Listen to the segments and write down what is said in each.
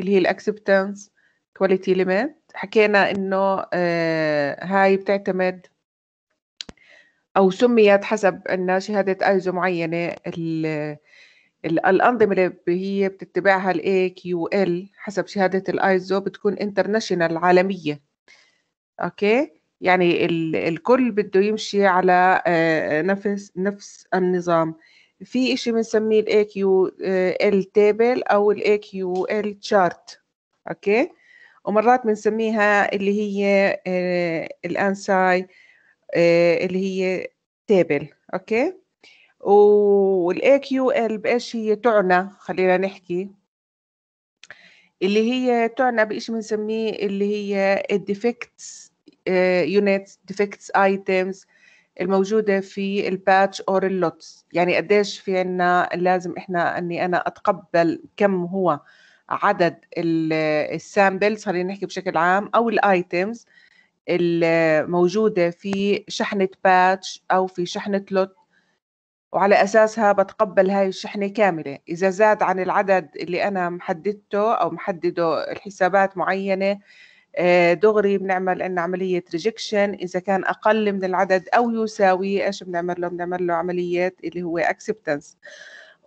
اللي هي الاكسبتنس كواليتي ليميت حكينا انه آه، هاي بتعتمد او سميت حسب انها شهاده ايزو معينه الانظمه اللي هي بتتبعها الاي كيو ال حسب شهاده الايزو بتكون انترناشونال عالميه اوكي يعني الكل بده يمشي على آه، نفس نفس النظام في إشي بنسميه الـ AQL آه، table او الـ AQL chart اوكي ومرات بنسميها اللي هي آه، الـ ANSI آه، اللي هي table اوكي والـ AQL بايش هي تعنى خلينا نحكي اللي هي تعنى بإشي بنسميه اللي هي الـ defects units defects items الموجوده في الباتش اور اللوتس يعني قديش في عنا لازم احنا اني انا اتقبل كم هو عدد السامبلز خلينا نحكي بشكل عام او الايتمز الموجوده في شحنه باتش او في شحنه لوت وعلى اساسها بتقبل هاي الشحنه كامله اذا زاد عن العدد اللي انا محددته او محدده الحسابات معينه آه، دغري بنعمل عنا عملية ريجكشن إذا كان أقل من العدد أو يساوي إيش بنعمل له بنعمل له عملية اللي هو acceptance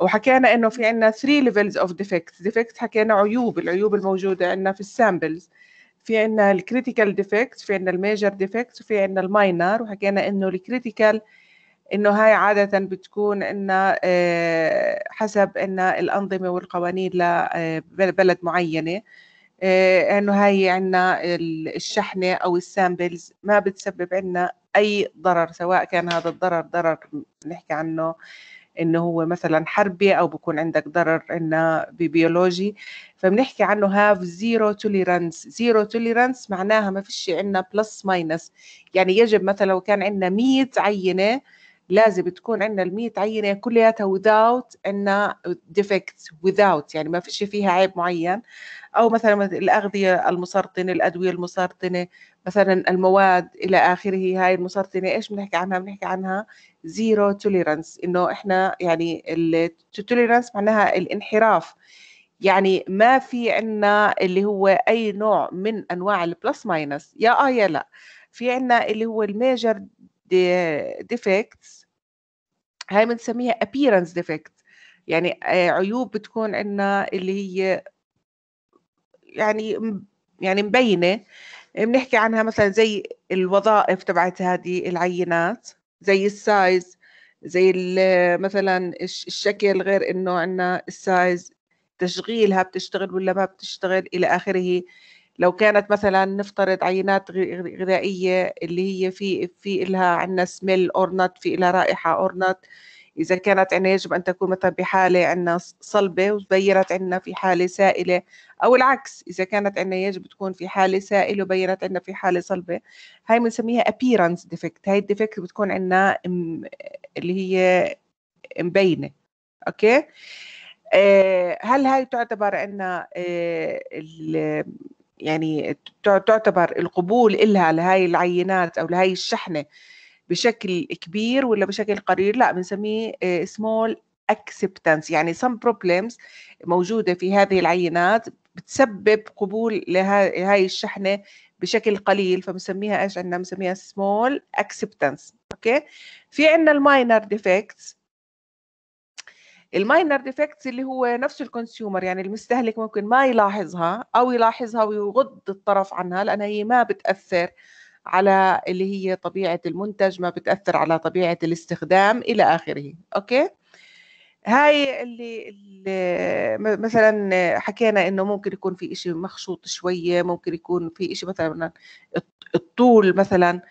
وحكينا إنه في عنا 3 levels of defects defects حكينا عيوب العيوب الموجودة عنا في السامبلز في عنا الكريتيكال ديفكت في عنا الميجر ديفكت وفي عنا الماينر وحكينا انه الكريتيكال انه هاي عادة بتكون عنا آه، حسب عنا الانظمة والقوانين لبلد آه، معينة آه، انه هاي عندنا الشحنه او السامبلز ما بتسبب عندنا اي ضرر سواء كان هذا الضرر ضرر نحكي عنه انه هو مثلا حربي او بكون عندك ضرر انه ببيولوجي فبنحكي عنه هاف زيرو توليرانس زيرو توليرانس معناها ما فيش عندنا بلس ماينس يعني يجب مثلا لو كان عندنا 100 عينه لازم تكون عندنا ال عينه كلياتها without عندنا defect without يعني ما فيش فيها عيب معين او مثلا الاغذيه المسرطنه الادويه المسرطنه مثلا المواد الى اخره هاي المسرطنه ايش بنحكي عنها بنحكي عنها زيرو توليرانس انه احنا يعني التوليرانس معناها الانحراف يعني ما في عنا اللي هو اي نوع من انواع البلس ماينس يا اه يا لا في عنا اللي هو الميجر ديفكتس هاي بنسميها appearance defect يعني آه، عيوب بتكون عندنا اللي هي يعني يعني مبينه بنحكي عنها مثلا زي الوظائف تبعت هذه العينات زي السايز زي مثلا الشكل غير انه عندنا السايز تشغيلها بتشتغل ولا ما بتشتغل الى اخره لو كانت مثلا نفترض عينات غذائيه اللي هي في في لها عندنا سميل نوت في لها رائحه اور نوت اذا كانت عندنا يجب ان تكون مثلا بحاله عندنا صلبه وبينت عندنا في حاله سائله او العكس اذا كانت عندنا يجب تكون في حاله سائله وبينت عندنا في حاله صلبه هاي بنسميها appearance defect هاي الديفكت بتكون عندنا اللي هي مبينه اوكي آه، هل هاي تعتبر عندنا آه، يعني تعتبر القبول إلها لهاي العينات أو لهاي الشحنة بشكل كبير ولا بشكل قليل لا بنسميه سمول آه، acceptance يعني some problems موجودة في هذه العينات بتسبب قبول لهاي الشحنة بشكل قليل فبنسميها ايش عندنا بنسميها small acceptance اوكي في عندنا الماينر ديفكتس الماينر ديفكتس اللي هو نفس الكونسيومر يعني المستهلك ممكن ما يلاحظها او يلاحظها ويغض الطرف عنها لان هي ما بتاثر على اللي هي طبيعه المنتج ما بتاثر على طبيعه الاستخدام الى اخره اوكي هاي اللي, اللي مثلا حكينا انه ممكن يكون في إشي مخشوط شويه ممكن يكون في إشي مثلا الطول مثلا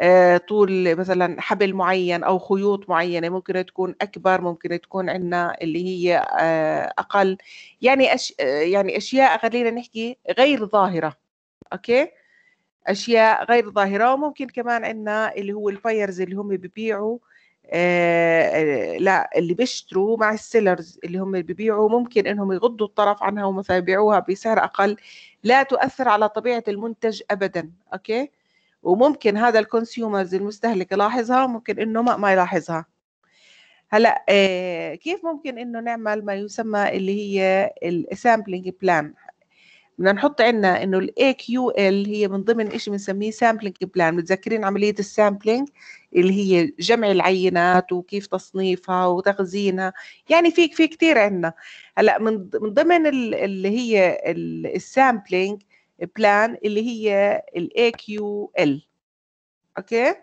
آه، طول مثلا حبل معين او خيوط معينه ممكن تكون اكبر ممكن تكون عندنا اللي هي آه، اقل يعني أش... آه، يعني اشياء خلينا نحكي غير ظاهره اوكي اشياء غير ظاهره وممكن كمان عندنا اللي هو الفايرز اللي هم ببيعوا لا اللي بيشتروا مع السيلرز اللي هم بيبيعوا ممكن انهم يغضوا الطرف عنها ومثلا يبيعوها بسعر اقل لا تؤثر على طبيعه المنتج ابدا اوكي وممكن هذا الكونسيومرز المستهلك يلاحظها ممكن انه ما, ما يلاحظها هلا آه، كيف ممكن انه نعمل ما يسمى اللي هي السامبلينج بلان بدنا نحط عندنا انه الاي كيو ال هي من ضمن شيء بنسميه سامبلينج بلان متذكرين عمليه السامبلينج اللي هي جمع العينات وكيف تصنيفها وتخزينها يعني في في كثير عندنا هلا من ضمن اللي هي السامبلينج بلان اللي هي الاي كيو ال اوكي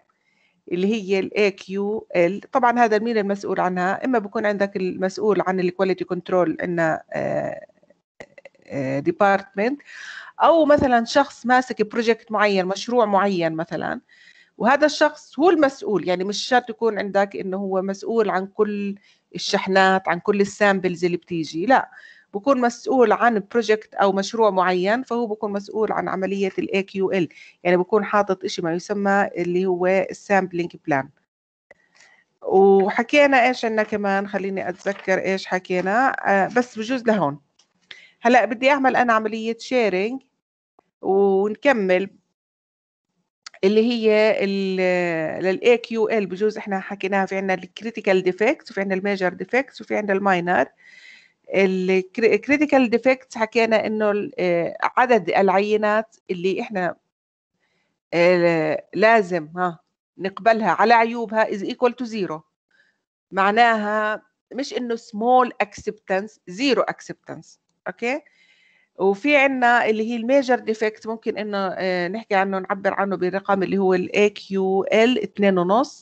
اللي هي الاي كيو ال طبعا هذا مين المسؤول عنها اما بكون عندك المسؤول عن الكواليتي كنترول عندنا ديبارتمنت او مثلا شخص ماسك بروجكت معين مشروع معين مثلا وهذا الشخص هو المسؤول يعني مش شرط يكون عندك انه هو مسؤول عن كل الشحنات عن كل السامبلز اللي بتيجي لا بكون مسؤول عن بروجكت او مشروع معين فهو بكون مسؤول عن عمليه الاي كيو ال يعني بكون حاطط شيء ما يسمى اللي هو السامبلينج بلان وحكينا ايش عندنا كمان خليني اتذكر ايش حكينا آه بس بجوز لهون هلا بدي اعمل انا عمليه شيرنج ونكمل اللي هي للاي كيو ال بجوز احنا حكيناها في عندنا الكريتيكال ديفكتس وفي عندنا الميجر ديفكتس وفي عندنا الماينر الكريتيكال ديفكت حكينا انه آه، عدد العينات اللي احنا آه، لازم ها نقبلها على عيوبها از ايكوال تو زيرو معناها مش انه سمول اكسبتنس زيرو اكسبتنس اوكي وفي عنا اللي هي الميجر ديفكت ممكن انه آه، نحكي عنه نعبر عنه بالرقم اللي هو الاي كيو ال 2.5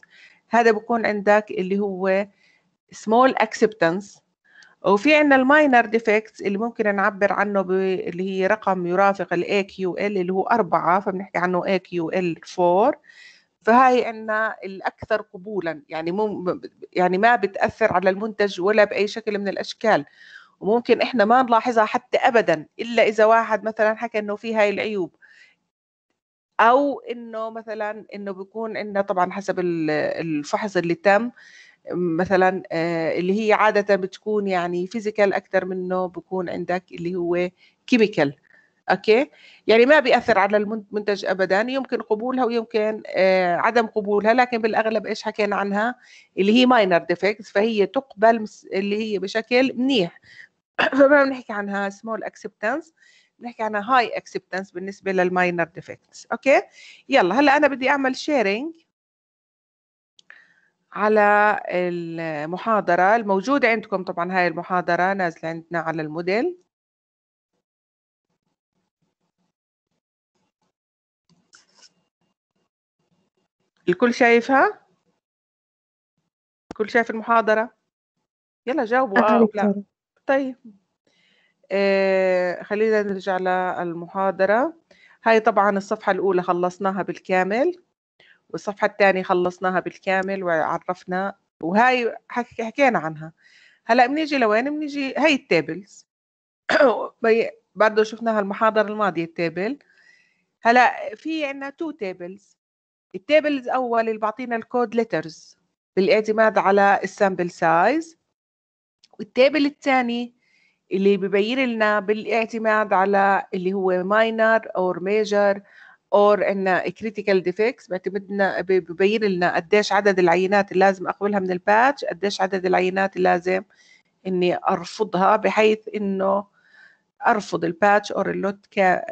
هذا بكون عندك اللي هو سمول اكسبتنس وفي عندنا الماينر ديفكتس اللي ممكن نعبر عنه اللي هي رقم يرافق ال AQL اللي هو أربعة فبنحكي عنه AQL 4 فهاي عندنا الأكثر قبولا يعني مم يعني ما بتأثر على المنتج ولا بأي شكل من الأشكال وممكن إحنا ما نلاحظها حتى أبدا إلا إذا واحد مثلا حكى إنه في هاي العيوب أو إنه مثلا إنه بيكون عندنا طبعا حسب الفحص اللي تم مثلا آه، اللي هي عادة بتكون يعني فيزيكال أكثر منه بكون عندك اللي هو كيميكال اوكي يعني ما بياثر على المنتج ابدا يمكن قبولها ويمكن آه، عدم قبولها لكن بالاغلب ايش حكينا عنها اللي هي ماينر ديفكتس فهي تقبل اللي هي بشكل منيح فما بنحكي عنها سمول اكسبتنس بنحكي عنها هاي اكسبتنس بالنسبه للماينر ديفكتس اوكي يلا هلا انا بدي اعمل شيرنج على المحاضرة الموجودة عندكم طبعا هاي المحاضرة نازلة عندنا على الموديل الكل شايفها؟ الكل شايف المحاضرة؟ يلا جاوبوا اه لا طيب آه خلينا نرجع للمحاضرة هاي طبعا الصفحة الأولى خلصناها بالكامل والصفحة الثانية خلصناها بالكامل وعرفنا وهاي حكينا عنها هلا بنيجي لوين بنيجي هاي التيبلز برضه شفناها المحاضرة الماضية التيبل هلا في عنا تو تيبلز التيبلز اول اللي بعطينا الكود ليترز بالاعتماد على السامبل سايز والتيبل الثاني اللي ببين لنا بالاعتماد على اللي هو ماينر اور ميجر اور ان كريتيكال ديفيكس بيعتمدنا ببين لنا قديش عدد العينات اللي لازم اقبلها من الباتش قديش عدد العينات اللي لازم اني ارفضها بحيث انه ارفض الباتش اور اللوت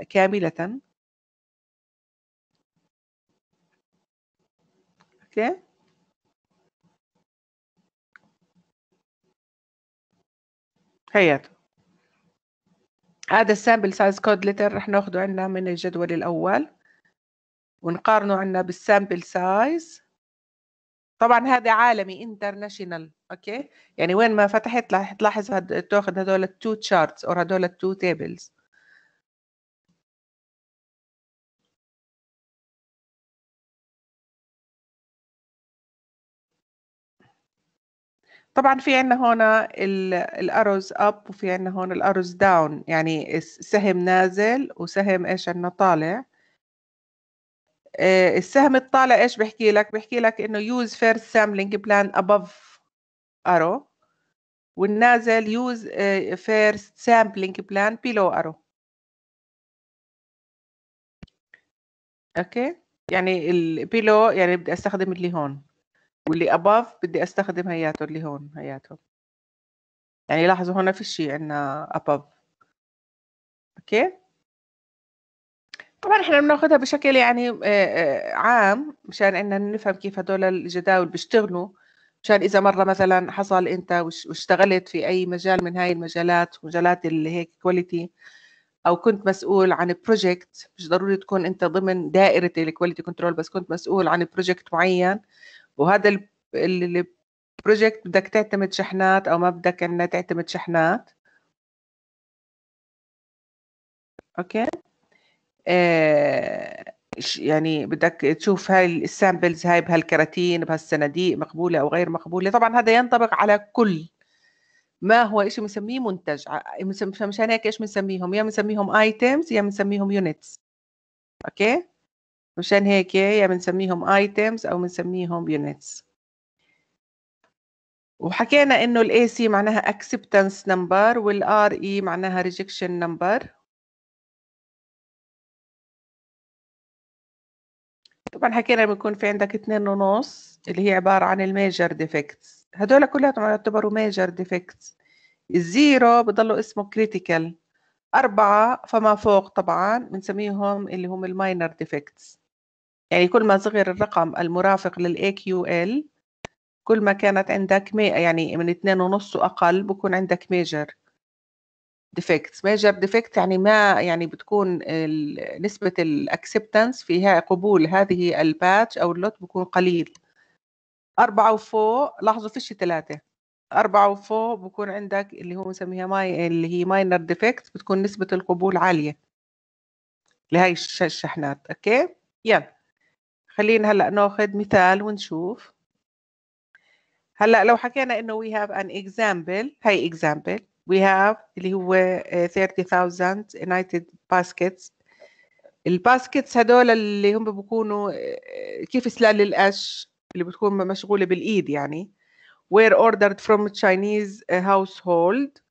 كامله اوكي okay. هذا السامبل سايز كود لتر رح ناخده عندنا من الجدول الأول ونقارنه عنا بالسامبل سايز طبعا هذا عالمي انترناشونال اوكي يعني وين ما فتحت رح تلاحظ هد... تاخذ هدول التو تشارتس او هدول التو تيبلز طبعا في عندنا هون الأرز أب وفي عندنا هون الأرز داون يعني سهم نازل وسهم إيش عندنا طالع آه، السهم الطالع ايش بحكي لك بحكي لك انه يوز فيرست سامبلينج بلان ابف ارو والنازل يوز فيرست سامبلينج بلان بيلو ارو اوكي يعني البيلو يعني بدي استخدم اللي هون واللي ابوف بدي استخدم هياته اللي هون هياته يعني لاحظوا هون في شيء عندنا ابوف اوكي طبعا احنا بناخدها بشكل يعني آه، آه، عام مشان ان نفهم كيف هدول الجداول بيشتغلوا مشان اذا مره مثلا حصل انت واشتغلت في اي مجال من هاي المجالات مجالات اللي هيك كواليتي او كنت مسؤول عن بروجكت مش ضروري تكون انت ضمن دائره الكواليتي كنترول بس كنت مسؤول عن بروجكت معين وهذا البروجكت بدك تعتمد شحنات او ما بدك انها تعتمد شحنات اوكي آه، يعني بدك تشوف هاي السامبلز هاي بهالكراتين بهالصناديق مقبولة أو غير مقبولة طبعا هذا ينطبق على كل ما هو شيء بنسميه منتج مشان هيك ايش بنسميهم يا بنسميهم ايتمز يا بنسميهم يونتس اوكي مشان هيك يا بنسميهم ايتمز او بنسميهم يونتس وحكينا انه الاي سي معناها اكسبتنس نمبر والار اي معناها ريجكشن نمبر طبعا حكينا بيكون في عندك اتنين ونص اللي هي عبارة عن الميجر ديفكتس هدول كلهم يعتبروا ميجر ديفكتس الزيرو بضلوا اسمه كريتيكال أربعة فما فوق طبعا بنسميهم اللي هم الماينر ديفكتس يعني كل ما صغر الرقم المرافق لل AQL كل ما كانت عندك مي يعني من اتنين ونص وأقل بكون عندك ميجر ديفكتس ميجر ديفكت يعني ما يعني بتكون نسبة الاكسبتنس فيها قبول هذه الباتش أو اللوت بكون قليل أربعة وفوق لاحظوا فيش ثلاثة أربعة وفوق بكون عندك اللي هو بنسميها ماي اللي هي ماينر ديفكت بتكون نسبة القبول عالية لهي الشحنات أوكي يلا خلينا هلأ ناخذ مثال ونشوف هلأ لو حكينا إنه we have an example هاي example we have اللي هو 30,000 آه، United Baskets الباسكتس هدول اللي هم بيكونوا آه، آه، كيف سلال القش اللي بتكون مشغولة بالإيد يعني were ordered from Chinese household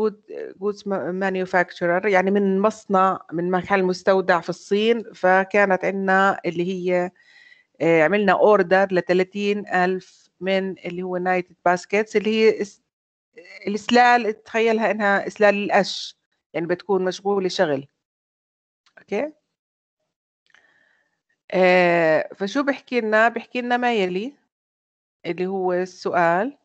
good goods manufacturer يعني من مصنع من محل مستودع في الصين فكانت عندنا اللي هي عملنا اوردر ل 30 ألف من اللي هو نايتد باسكتس اللي هي السلال تخيلها انها سلال القش يعني بتكون مشغوله شغل اوكي آه فشو بحكي لنا بحكي لنا ما يلي اللي هو السؤال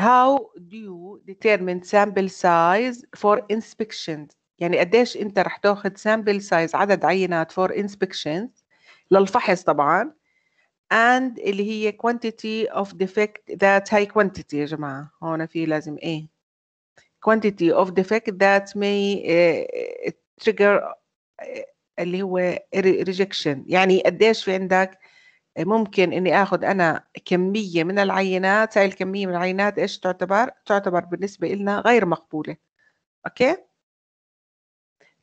how do you determine sample size for inspections يعني قديش انت رح تاخذ sample size عدد عينات for inspections للفحص طبعا and اللي هي quantity of defect that هاي quantity يا جماعة هون في لازم ايه quantity of defect that may uh, trigger uh, اللي هو rejection يعني قديش في عندك ممكن اني اخذ انا كميه من العينات هاي الكميه من العينات ايش تعتبر تعتبر بالنسبه لنا غير مقبوله اوكي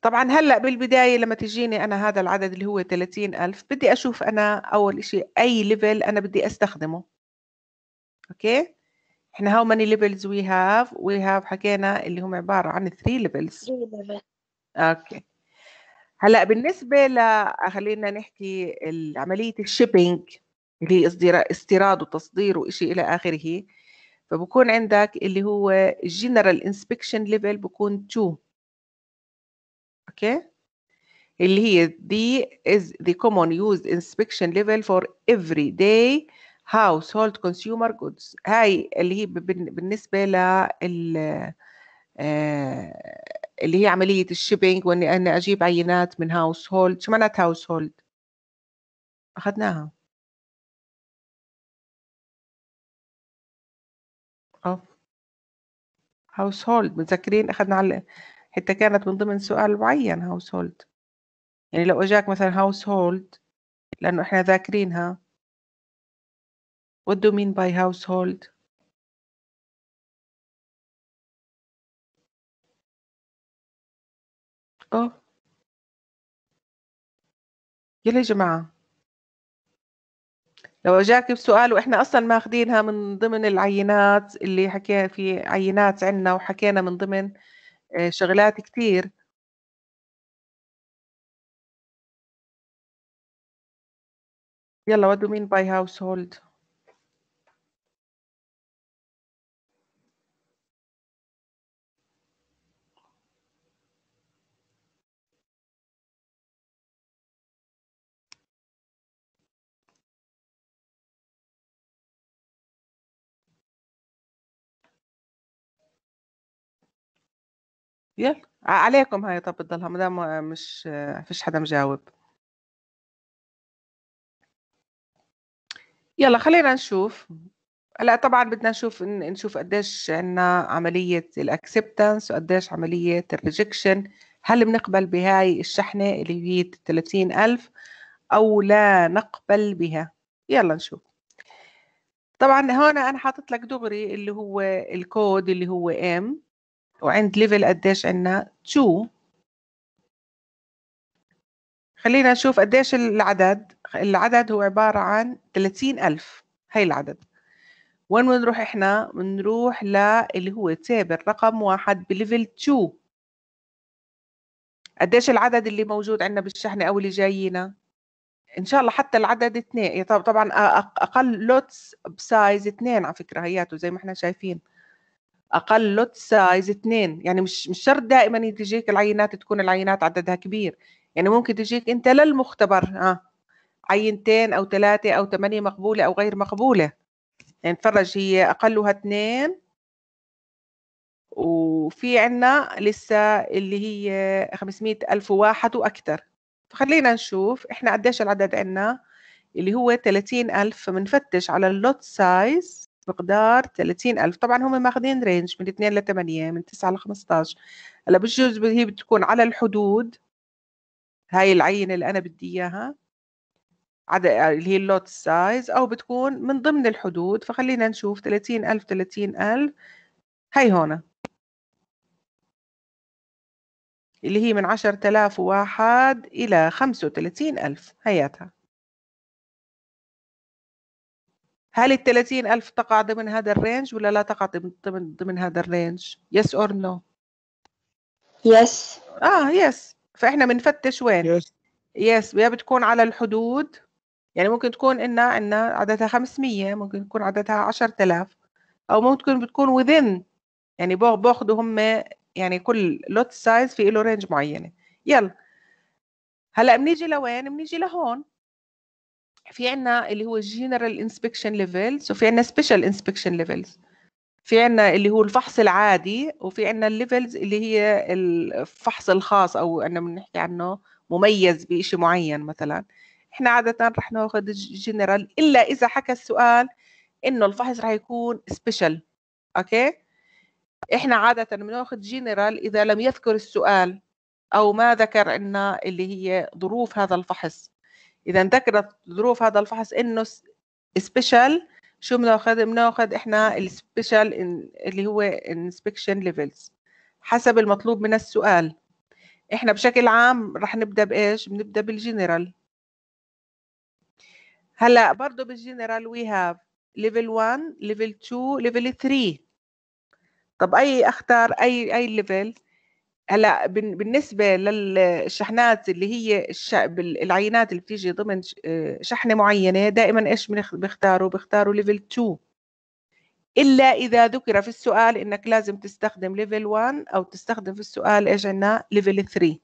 طبعا هلا بالبدايه لما تجيني انا هذا العدد اللي هو 30000 بدي اشوف انا اول شيء اي ليفل انا بدي استخدمه اوكي احنا هاو ماني ليفلز وي هاف وي هاف حكينا اللي هم عباره عن 3 ليفلز اوكي هلا بالنسبه ل خلينا نحكي عمليه الشيبينج اللي هي استيراد وتصدير وإشي الى اخره فبكون عندك اللي هو الجنرال انسبكشن ليفل بكون 2 okay اللي هي دي is the common used inspection level for everyday household consumer goods هاي اللي هي بالنسبة ل اللي هي عملية الشيبينج واني انا اجيب عينات من هاوس هولد شو معنات هاوس هولد اخذناها اوف هاوس هولد متذكرين اخذنا على حتى كانت من ضمن سؤال معين هاوس هولد يعني لو اجاك مثلا هاوس هولد لانه احنا ذاكرينها what do you mean by household اوه يلا يا جماعة لو اجاك بسؤال واحنا اصلا ماخذينها من ضمن العينات اللي حكينا في عينات عنا وحكينا من ضمن آه، شغلات كتير يلا ودو مين باي هاوس هولد يلا عليكم هاي طَب تضلها ما دام مش فيش حدا مجاوب. يلا خلّينا نشوف، هلأ طبعًا بدنا نشوف نشوف قديش عندنا عملية الاكسبتنس وقديش عملية الريجكشن هل بنقبل بهاي الشحنة اللي هي 30000 أو لا نقبل بها؟ يلا نشوف. طبعًا هون أنا حاطط لك دغري اللي هو الكود اللي هو ام وعند ليفل قديش عندنا 2 خلينا نشوف قديش العدد العدد هو عبارة عن 30 ألف هي العدد وين بنروح احنا بنروح للي هو تابر رقم واحد بليفل 2 قديش العدد اللي موجود عندنا بالشحنة أو اللي جايينا ان شاء الله حتى العدد اثنين طبعا اقل لوتس بسايز اثنين على فكره هياته زي ما احنا شايفين اقل لوت سايز اثنين يعني مش مش شرط دائما تجيك العينات تكون العينات عددها كبير يعني ممكن تجيك انت للمختبر ها آه، عينتين او ثلاثه او ثمانيه مقبوله او غير مقبوله يعني تفرج هي اقلها اثنين وفي عنا لسه اللي هي 500 ألف واحد وأكثر فخلينا نشوف إحنا قديش العدد عنا اللي هو 30 ألف فبنفتش على اللوت سايز مقدار 30000 طبعا هم ماخذين رينج من 2 ل 8 من 9 ل 15 هلا بجوز هي بتكون على الحدود هاي العينه اللي انا بدي اياها عدا اللي هي اللوت سايز او بتكون من ضمن الحدود فخلينا نشوف 30000 30000 هي هون اللي هي من 10001 إلى 35000 هياتها هل ال 30000 تقع ضمن هذا الرينج ولا لا تقع ضمن ضمن هذا الرينج؟ يس اور نو؟ يس اه يس فاحنا بنفتش وين؟ يس يس يا بتكون على الحدود يعني ممكن تكون إن عندنا عددها 500 ممكن تكون عددها 10000 أو ممكن بتكون within يعني باخذوا هم يعني كل لوت سايز في له رينج معينة يلا هلا بنيجي لوين؟ بنيجي لهون في عنا اللي هو general inspection levels وفي عنا special inspection levels في عنا اللي هو الفحص العادي وفي عنا الليفلز اللي هي الفحص الخاص او انا بنحكي عنه مميز بشيء معين مثلا احنا عاده رح ناخذ General الا اذا حكى السؤال انه الفحص رح يكون سبيشال اوكي احنا عاده بناخذ جنرال اذا لم يذكر السؤال او ما ذكر عنا اللي هي ظروف هذا الفحص اذا ذكرت ظروف هذا الفحص انه سبيشال شو بناخذ بناخذ احنا السبيشال اللي هو انسبكشن ليفلز حسب المطلوب من السؤال احنا بشكل عام رح نبدا بايش بنبدا بالجنرال هلا برضه بالجنرال وي هاف ليفل 1 ليفل 2 ليفل 3 طب اي اختار اي اي ليفل هلا بالنسبه للشحنات اللي هي الش... العينات اللي بتيجي ضمن آه، شحنه معينه دائما ايش بيختاروا بيختاروا ليفل 2 الا اذا ذكر في السؤال انك لازم تستخدم ليفل 1 او تستخدم في السؤال ايش عندنا ليفل 3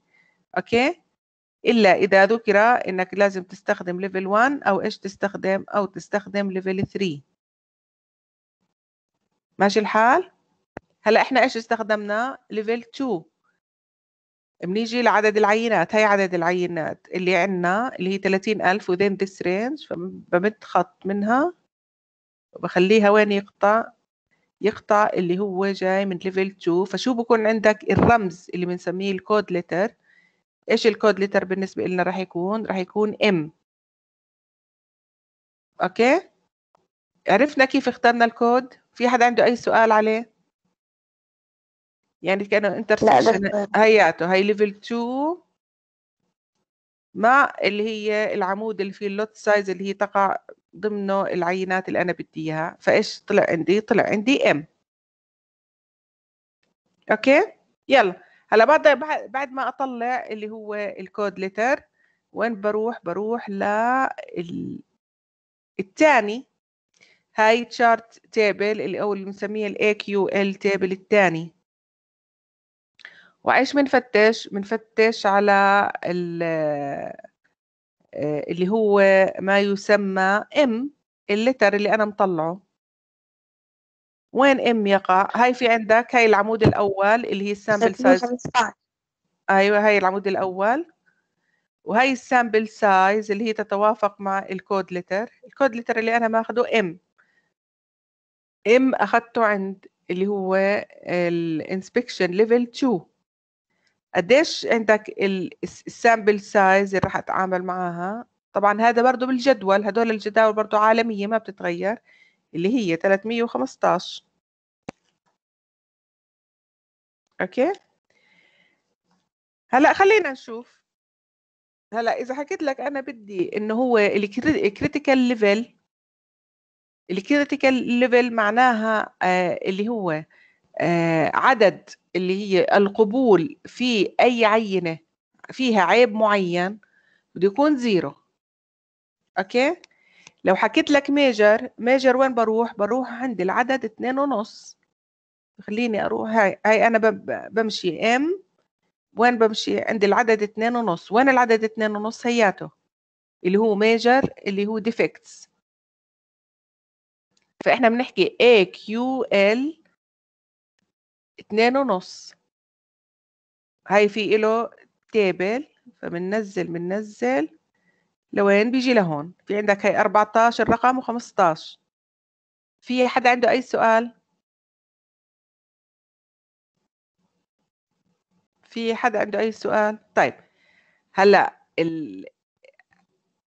اوكي الا اذا ذكر انك لازم تستخدم ليفل 1 او ايش تستخدم او تستخدم ليفل 3 ماشي الحال هلا احنا ايش استخدمنا ليفل 2 بنيجي لعدد العينات هي عدد العينات اللي عندنا اللي هي ألف وذين ذس رينج فبمد خط منها وبخليها وين يقطع يقطع اللي هو جاي من ليفل 2 فشو بكون عندك الرمز اللي بنسميه الكود لتر ايش الكود لتر بالنسبة لنا راح يكون راح يكون ام اوكي عرفنا كيف اخترنا الكود في حدا عنده اي سؤال عليه يعني كانوا انترسكشن هياته هي ليفل 2 مع اللي هي العمود اللي فيه اللوت سايز اللي هي تقع ضمنه العينات اللي انا بدي اياها فايش طلع عندي طلع عندي ام اوكي يلا هلا بعد بعد ما اطلع اللي هو الكود لتر وين بروح بروح ل الثاني هاي تشارت تيبل اللي اللي بنسميه الاي كيو ال تيبل الثاني وعيش من فتاش من على آه، اللي هو ما يسمى ام اللتر اللي انا مطلعه وين ام يقع هاي في عندك هاي العمود الاول اللي هي السامبل سايز ايوه هاي العمود الاول وهي السامبل سايز اللي هي تتوافق مع الكود لتر الكود لتر اللي انا ماخده ام ام اخذته عند اللي هو الانسبكشن ليفل 2 قديش عندك السامبل سايز اللي راح اتعامل معاها طبعا هذا برضو بالجدول هدول الجداول برضو عالمية ما بتتغير اللي هي 315 اوكي هلا خلينا نشوف هلا اذا حكيت لك انا بدي انه هو الكريتيكال ليفل الكريتيكال ليفل معناها آه اللي هو آه، عدد اللي هي القبول في أي عينة فيها عيب معين بده يكون زيرو أوكي لو حكيت لك ميجر ميجر وين بروح بروح عند العدد اتنين ونص خليني أروح هاي هاي أنا بمشي ام وين بمشي عند العدد اتنين ونص وين العدد اتنين ونص هياته اللي هو ميجر اللي هو ديفكتس فاحنا بنحكي اي كيو ال اتنين ونص في له تيبل فبننزل بننزل لوين بيجي لهون في عندك هي 14 رقم و15 في حدا عنده اي سؤال في حدا عنده اي سؤال طيب هلا ال...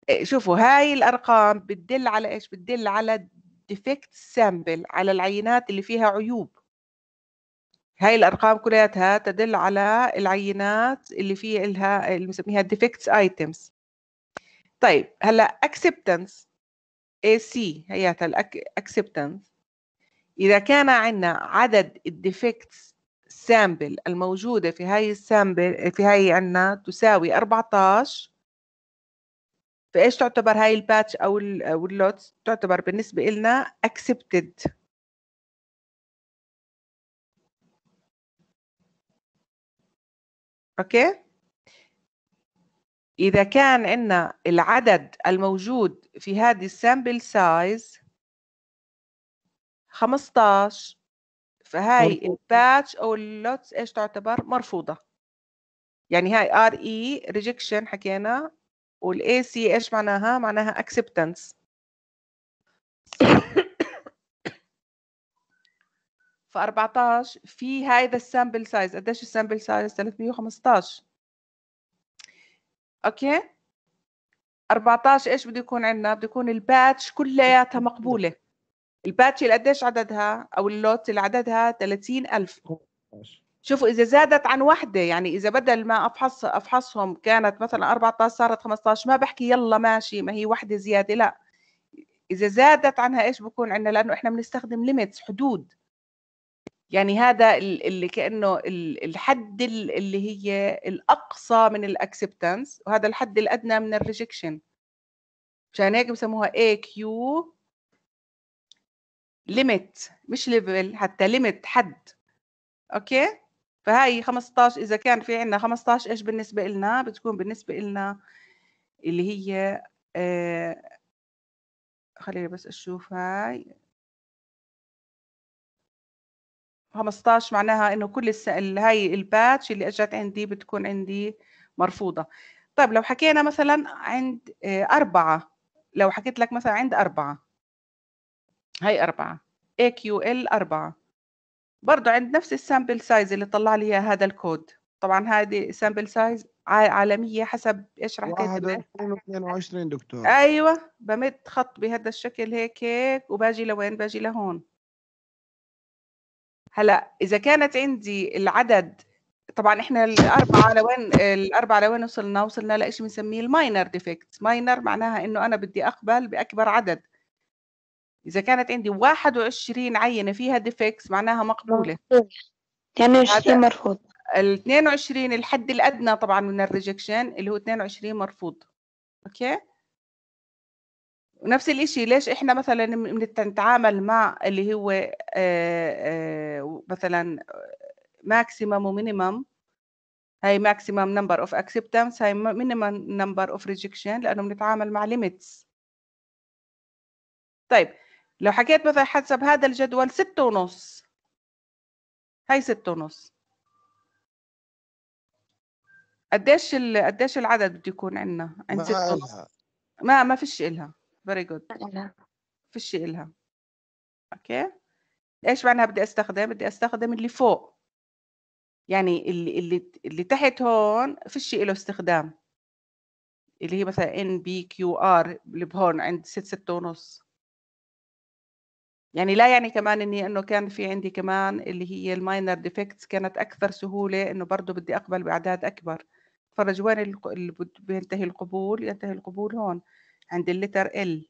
إيه، شوفوا هاي الارقام بتدل على ايش بتدل على ديفكت سامبل على العينات اللي فيها عيوب هاي الارقام كلياتها تدل على العينات اللي في لها اللي بنسميها defects items طيب هلا acceptance AC هياتها الاكسبتنس اذا كان عندنا عدد الديفكتس سامبل الموجوده في هاي السامبل في هاي عندنا تساوي 14 فايش تعتبر هاي الباتش او اللوتس تعتبر بالنسبه لنا accepted اوكي اذا كان عندنا العدد الموجود في هذه السامبل سايز 15 فهاي الباتش او اللوتس ايش تعتبر مرفوضه يعني هاي ار اي ريجكشن حكينا والاي سي ايش معناها معناها اكسبتنس ف 14 في هذا السامبل سايز قديش السامبل سايز 315 اوكي 14 ايش بده يكون عندنا بده يكون الباتش كلياتها مقبوله الباتش اللي قديش عددها او اللوت اللي عددها 30000 شوفوا اذا زادت عن وحده يعني اذا بدل ما افحص افحصهم كانت مثلا 14 صارت 15 ما بحكي يلا ماشي ما هي وحده زياده لا اذا زادت عنها ايش بكون عندنا لانه احنا بنستخدم ليميتس حدود يعني هذا اللي كانه الحد اللي هي الاقصى من الاكسبتنس وهذا الحد الادنى من الريجكشن مشان هيك بسموها اي كيو ليميت مش ليفل حتى ليميت حد اوكي فهاي 15 اذا كان في عندنا 15 ايش بالنسبه لنا بتكون بالنسبه لنا اللي هي آه خليني بس اشوف هاي 15 معناها انه كل الس... هاي الباتش اللي اجت عندي بتكون عندي مرفوضه طيب لو حكينا مثلا عند آه، أربعة لو حكيت لك مثلا عند أربعة هاي أربعة AQL أربعة برضو عند نفس السامبل سايز اللي طلع لي هذا الكود طبعا هذه سامبل سايز عالمية حسب ايش رح تكتب 22 دكتور ايوه بمد خط بهذا الشكل هيك هيك وباجي لوين باجي لهون هلا اذا كانت عندي العدد طبعا احنا الاربع لوين الاربع لوين وصلنا وصلنا لشيء بنسميه الماينر ديفكت ماينر معناها انه انا بدي اقبل باكبر عدد اذا كانت عندي 21 عينه فيها ديفكتس معناها مقبوله 22 يعني مرفوض ال 22 الحد الادنى طبعا من الريجكشن اللي هو 22 مرفوض اوكي ونفس الإشي ليش إحنا مثلا بنتعامل مع اللي هو آه، آه، مثلا ماكسيمم ومينيمم هاي ماكسيمم نمبر اوف اكسبتنس هاي مينيمم نمبر اوف ريجكشن لانه بنتعامل مع ليميتس طيب لو حكيت مثلا حسب هذا الجدول ستة ونص هاي ستة ونص قديش ال... قديش العدد بده يكون عندنا عند ستة ونص ما ما فيش إلها فيري جود فيش إلها أوكي إيش معناها بدي أستخدم بدي أستخدم اللي فوق يعني اللي اللي اللي تحت هون فيش له استخدام اللي هي مثلا ان بي كيو ار اللي بهون عند ست ستة ونص يعني لا يعني كمان اني انه كان في عندي كمان اللي هي الماينر ديفكتس كانت اكثر سهوله انه برضه بدي اقبل باعداد اكبر تفرج وين اللي بينتهي القبول ينتهي القبول هون عند اللتر ال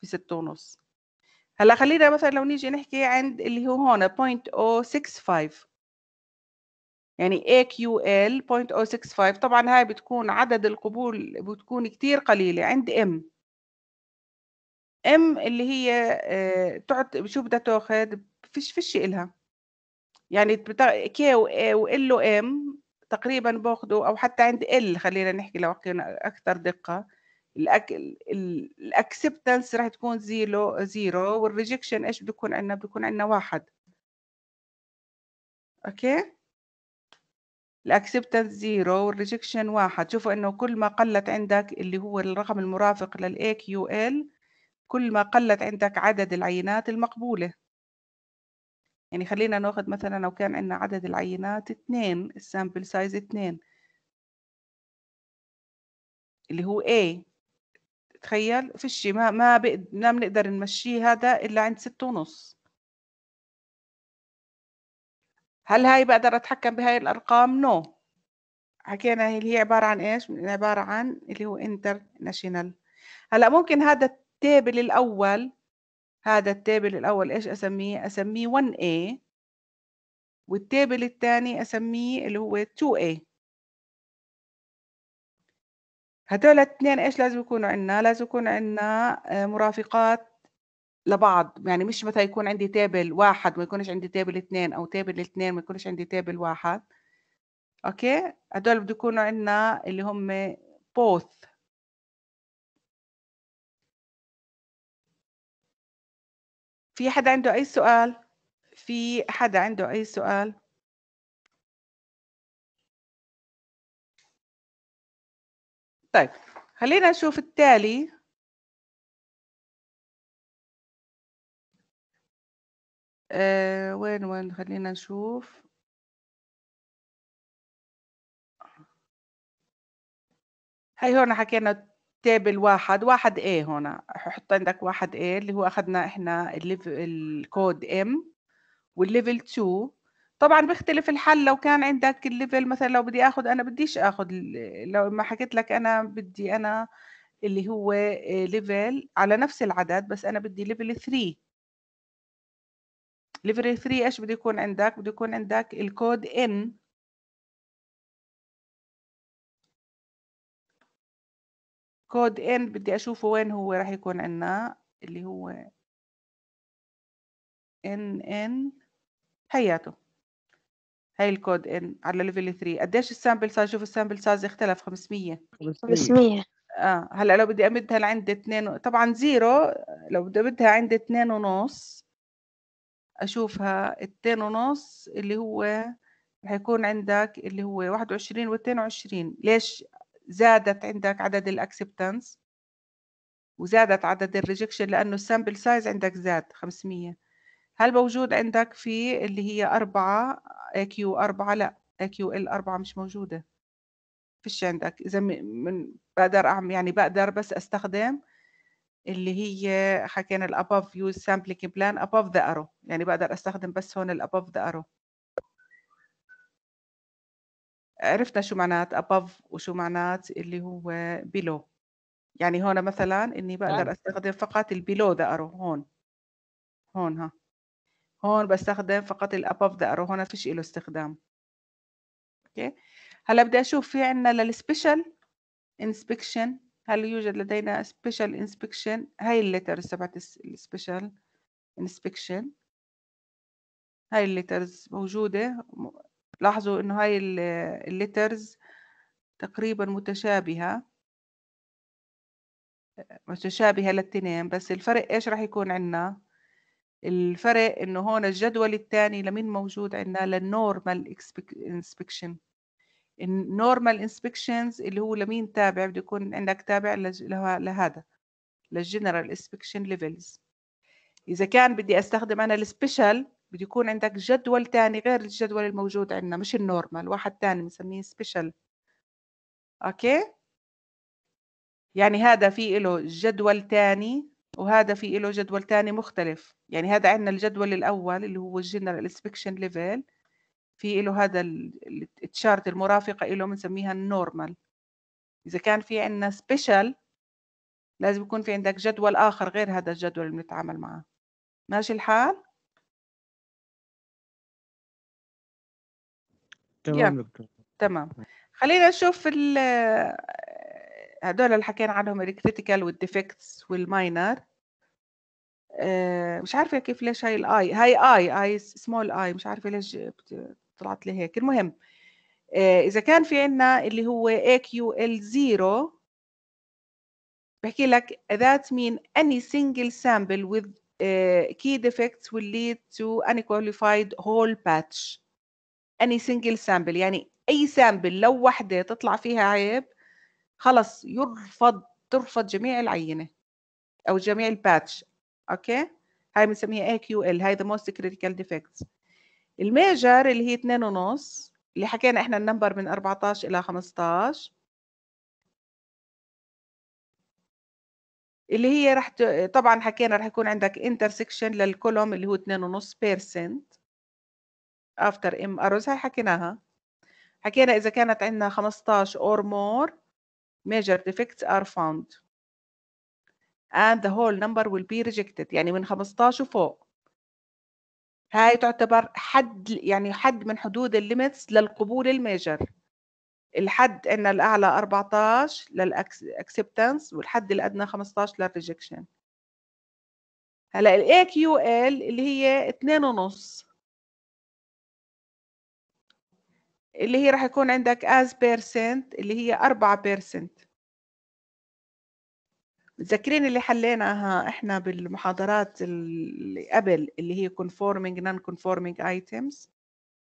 في ستة ونص هلا خلينا مثلا لو نيجي نحكي عند اللي هو هون 0.065 يعني AQL 0.065 طبعا هاي بتكون عدد القبول بتكون كتير قليلة عند M M اللي هي آه، تعت شو بدها تاخذ فيش فيش إلها يعني K و A و L و M تقريبا باخذوا أو حتى عند L خلينا نحكي لو أكثر دقة الاكل الاكسبتنس راح تكون زيرو زيرو والريجكشن ايش بده يكون عندنا بده يكون عندنا واحد اوكي الاكسبتنس زيرو والريجكشن واحد شوفوا انه كل ما قلت عندك اللي هو الرقم المرافق للاي كيو ال كل ما قلت عندك عدد العينات المقبوله يعني خلينا ناخذ مثلا لو كان عندنا عدد العينات اثنين السامبل سايز اثنين اللي هو A تخيل فيش ما ما بنقدر نمشيه هذا الا عند ستة ونص هل هاي بقدر اتحكم بهاي الارقام نو no. حكينا اللي هي عباره عن ايش عباره عن اللي هو انترناشونال هلا ممكن هذا التابل الاول هذا التابل الاول ايش اسميه اسميه 1A والتابل الثاني اسميه اللي هو 2A هدول الاثنين ايش لازم يكونوا عندنا؟ لازم يكون عندنا آه، مرافقات لبعض يعني مش مثلا يكون عندي تيبل واحد ما يكونش عندي تيبل اثنين او تيبل اثنين ما يكونش عندي تيبل واحد اوكي هدول بده يكونوا عندنا اللي هم both في حدا عنده اي سؤال في حدا عنده اي سؤال طيب خلينا نشوف التالي آه وين وين خلينا نشوف هاي هون حكينا تابل واحد واحد ايه هون حط عندك واحد ايه اللي هو اخذنا احنا الليف الكود ام والليفل 2 طبعًا بيختلف الحل لو كان عندك الليفل مثلًا لو بدي اخذ أنا بديش اخذ لو ما حكيت لك أنا بدي أنا اللي هو ليفل آه، على نفس العدد بس أنا بدي ليفل 3. ليفل 3 إيش بده يكون عندك؟ بده يكون عندك الكود ان كود ان بدي أشوفه وين هو راح يكون عندنا، اللي هو ان ان حياته. هاي الكود ان على ليفل 3 قديش السامبل سايز شوف السامبل سايز اختلف 500 500 اه هلا لو بدي امدها لعند 2 طبعا زيرو لو بدي امدها عند 2 ونص اشوفها 2 ونص اللي هو رح يكون عندك اللي هو 21 و 22 ليش زادت عندك عدد الاكسبتنس وزادت عدد الريجكشن لانه السامبل سايز عندك زاد 500 هل موجود عندك في اللي هي أربعة آه، AQ أربعة لا AQL أربعة مش موجودة فيش عندك إذا من بقدر أعمل يعني بقدر بس أستخدم اللي هي حكينا ال above use sampling plan above the arrow يعني بقدر أستخدم بس هون ال above the arrow عرفنا شو معنات above وشو معنات اللي هو below يعني هون مثلا إني بقدر نعم. أستخدم فقط ال below the arrow هون هون ها هون بستخدم فقط ال above the arrow هون فيش له استخدام اوكي هلا بدي اشوف في عندنا للسبيشال انسبكشن هل يوجد لدينا سبيشال انسبكشن هاي الليترز تبعت السبيشال انسبكشن هاي الليترز موجودة لاحظوا انه هاي الليترز تقريبا متشابهة متشابهة للتنين بس الفرق ايش راح يكون عندنا الفرق انه هون الجدول الثاني لمين موجود عندنا للنورمال انسبكشن النورمال انسبكشنز اللي هو لمين تابع بده يكون عندك تابع لهذا للجنرال انسبكشن ليفلز اذا كان بدي استخدم انا السبيشال بده يكون عندك جدول ثاني غير الجدول الموجود عندنا مش النورمال واحد ثاني بنسميه سبيشال اوكي يعني هذا في له جدول ثاني وهذا في له جدول تاني مختلف يعني هذا عندنا الجدول الأول اللي هو الجنرال انسبكشن ليفل في له هذا التشارت المرافقة له بنسميها النورمال إذا كان في عندنا سبيشال لازم يكون في عندك جدول آخر غير هذا الجدول اللي بنتعامل معاه ماشي الحال؟ تمام دكتور تمام خلينا نشوف هدول اللي حكينا عنهم الكريتيكال والديفكتس والماينر مش عارفه كيف ليش هاي الاي هاي اي اي سمول اي مش عارفه ليش طلعت لي هيك المهم آه، اذا كان في عندنا اللي هو اي كيو ال 0 بحكي لك that مين any single sample with كي آه، key defects will lead to unqualified whole باتش any single sample يعني اي سامبل لو وحده تطلع فيها عيب خلص يرفض ترفض جميع العينة أو جميع الباتش أوكي هاي بنسميها اي كيو ال هاي ذا موست كريتيكال ديفكتس الميجر اللي هي 2 ونص اللي حكينا احنا النمبر من 14 إلى 15 اللي هي رح ت... طبعا حكينا رح يكون عندك انترسكشن للكولوم اللي هو ونص بيرسنت افتر ام اروز هاي حكيناها حكينا اذا كانت عندنا 15 اور مور major defects are found and the whole number will be rejected يعني من 15 وفوق هاي تعتبر حد يعني حد من حدود الليميتس للقبول الميجر الحد عندنا الاعلى 14 للاكسبتنس والحد الادنى 15 للريجكشن هلا الاي كيو ال اللي هي 2.5 اللي هي راح يكون عندك as percent اللي هي 4% متذكرين اللي حليناها احنا بالمحاضرات اللي قبل اللي هي conforming non conforming items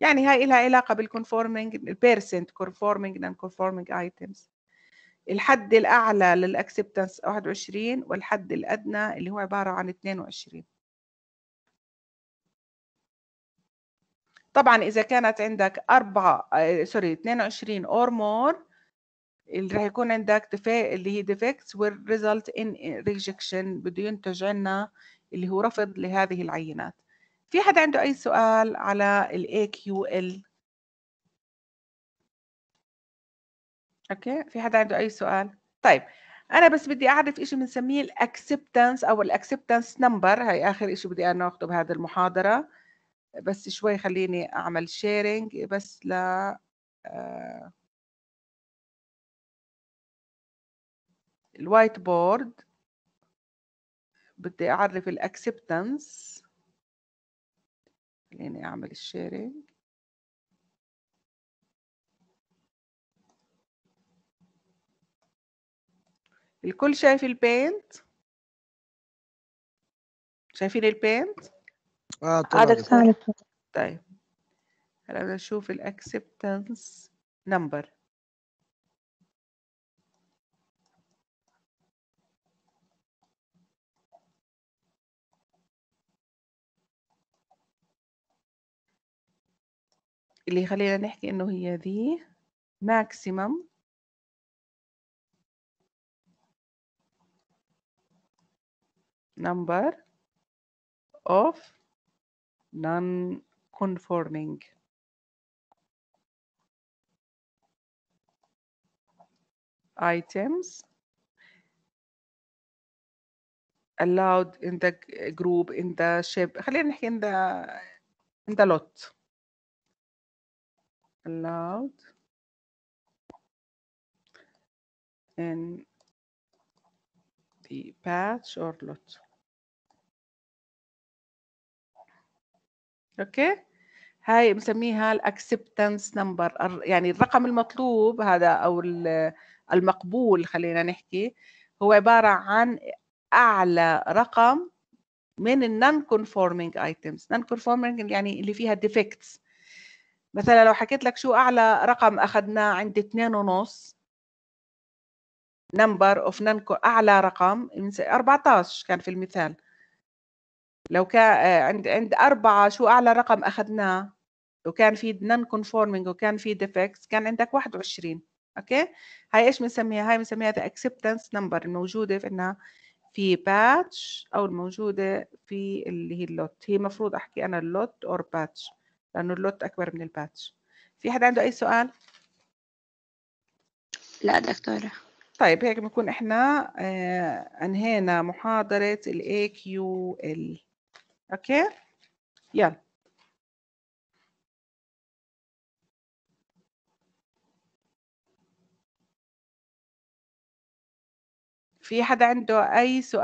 يعني هاي لها علاقة بالconforming percent conforming non conforming items الحد الأعلى للأكسبتنس 21 والحد الأدنى اللي هو عبارة عن 22 طبعا اذا كانت عندك أربعة سوري 22 اور مور اللي راح يكون عندك دفاع اللي هي ديفكتس والريزلت ان ريجكشن بده ينتج عنا اللي هو رفض لهذه العينات في حدا عنده أي سؤال على الاي كيو ال أوكي في حدا عنده أي سؤال طيب أنا بس بدي أعرف شيء بنسميه الأكسبتنس أو الأكسبتنس نمبر هاي آخر شيء بدي أنا اخذه بهذه المحاضرة بس شوي خليني أعمل شيرنج بس ل آه، الوايت بورد بدي أعرف الأكسبتنس خليني أعمل الشيرنج الكل شايف البينت شايفين البينت آه، عدد فعل طيب هلا بدنا نشوف الاكسبتنس نمبر اللي خلينا نحكي انه هي ذي ماكسيمم نمبر اوف non-conforming items allowed in the group in the ship خلينا نحكي in the in the lot allowed in the patch or lot أوكي؟ هاي بنسميها الأكسبتنس نمبر يعني الرقم المطلوب هذا أو المقبول خلينا نحكي هو عبارة عن أعلى رقم من النون كونفورمينج ايتمز نون كونفورمينج يعني اللي فيها ديفكتس مثلا لو حكيت لك شو اعلى رقم اخذناه عند اثنين ونص نمبر اوف نون اعلى رقم 14 كان في المثال لو كان آه، عند عند أربعة شو أعلى رقم أخذناه وكان في نون كونفورمينج وكان في ديفكتس كان عندك 21 اوكي هاي ايش بنسميها هاي بنسميها ذا اكسبتنس نمبر الموجوده في انها في باتش او الموجوده في اللي هي اللوت هي المفروض احكي انا اللوت اور باتش لانه اللوت اكبر من الباتش في حدا عنده اي سؤال لا دكتوره طيب هيك بنكون احنا آه، انهينا محاضره الاي كيو ال اوكي يلا في حدا عنده اي سؤال